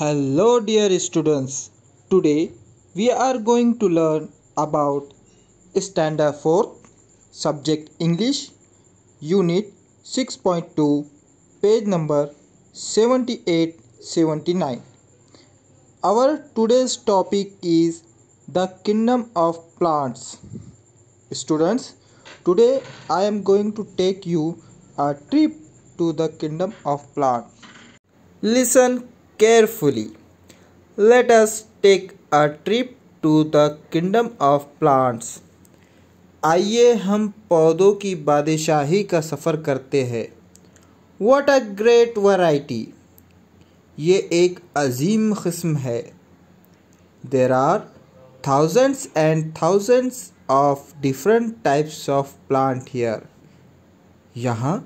Hello dear students, today we are going to learn about Standard 4 Subject English Unit 6.2 page number 78-79. Our today's topic is the kingdom of plants. Students, today I am going to take you a trip to the kingdom of plants. Listen carefully. Let us take a trip to the kingdom of plants. आइए हम पौधों की बादशाही का सफ़र करते हैं What a great variety! ये एक अजीम कस्म है There are thousands and thousands of different types of plant here. यहाँ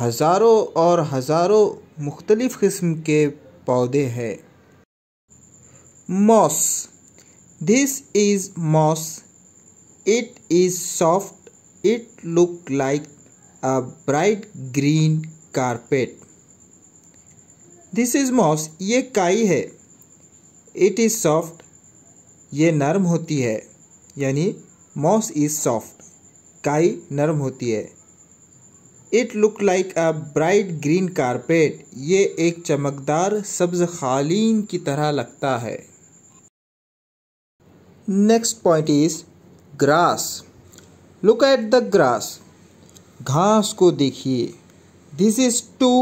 हज़ारों और हज़ारों मुख्तलिफ़ किस्म के पौधे है moss this is moss it is soft it look like a bright green carpet this is moss ये काई है इट इज सॉफ्ट ये नरम होती है यानी मॉस इज सॉफ्ट काई नरम होती है it look like a bright green carpet ये एक चमकदार सब्ज खालीन की तरह लगता है next point is grass look at the grass घास को देखिए this is too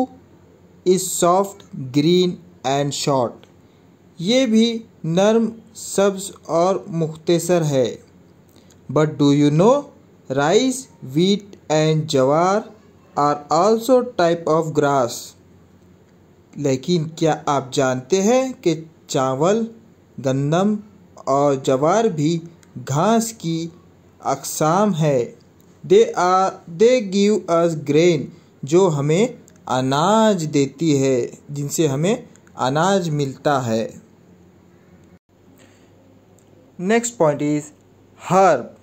is soft green and short ये भी नर्म सब्ज और मुख्तसर है but do you know rice wheat and jowar are also type of grass लेकिन क्या आप जानते हैं कि चावल गंदम और जवार भी घास की अकसाम है they are they give us grain जो हमें अनाज देती है जिनसे हमें अनाज मिलता है next point is herb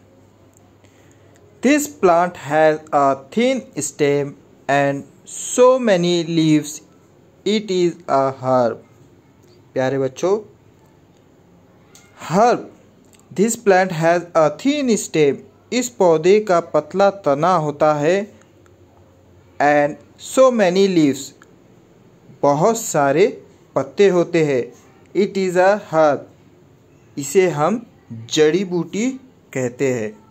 This plant has a thin stem and so many leaves. It is a herb. प्यारे बच्चों herb this plant has a thin stem इस पौधे का पतला तना होता है एंड सो मैनी लीव्स बहुत सारे पत्ते होते हैं इट इज़ अ हर्ब इसे हम जड़ी बूटी कहते हैं